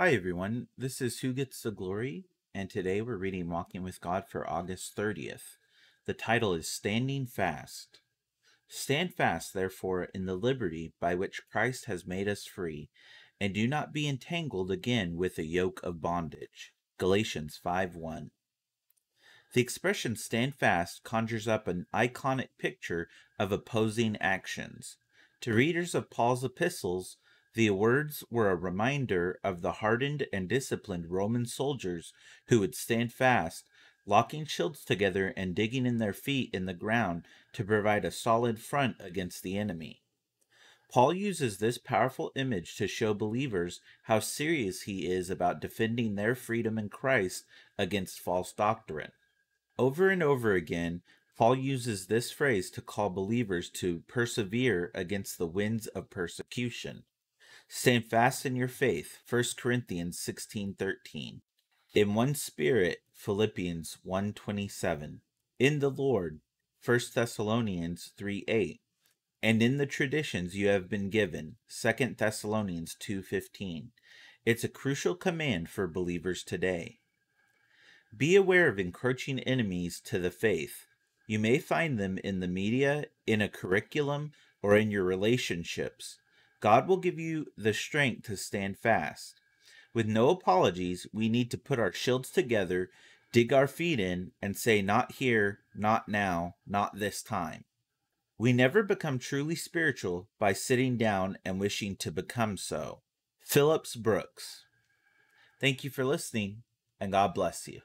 Hi everyone, this is Who Gets the Glory, and today we're reading Walking with God for August 30th. The title is Standing Fast. Stand fast, therefore, in the liberty by which Christ has made us free, and do not be entangled again with the yoke of bondage. Galatians 5 1. The expression stand fast conjures up an iconic picture of opposing actions. To readers of Paul's epistles, the words were a reminder of the hardened and disciplined Roman soldiers who would stand fast, locking shields together and digging in their feet in the ground to provide a solid front against the enemy. Paul uses this powerful image to show believers how serious he is about defending their freedom in Christ against false doctrine. Over and over again, Paul uses this phrase to call believers to persevere against the winds of persecution. Stand fast in your faith, 1 Corinthians 16:13. In one spirit, Philippians 1:27. In the Lord, 1 Thessalonians 3:8. And in the traditions you have been given, 2 Thessalonians 2:15. It's a crucial command for believers today. Be aware of encroaching enemies to the faith. You may find them in the media, in a curriculum, or in your relationships. God will give you the strength to stand fast. With no apologies, we need to put our shields together, dig our feet in, and say, Not here, not now, not this time. We never become truly spiritual by sitting down and wishing to become so. Phillips Brooks. Thank you for listening, and God bless you.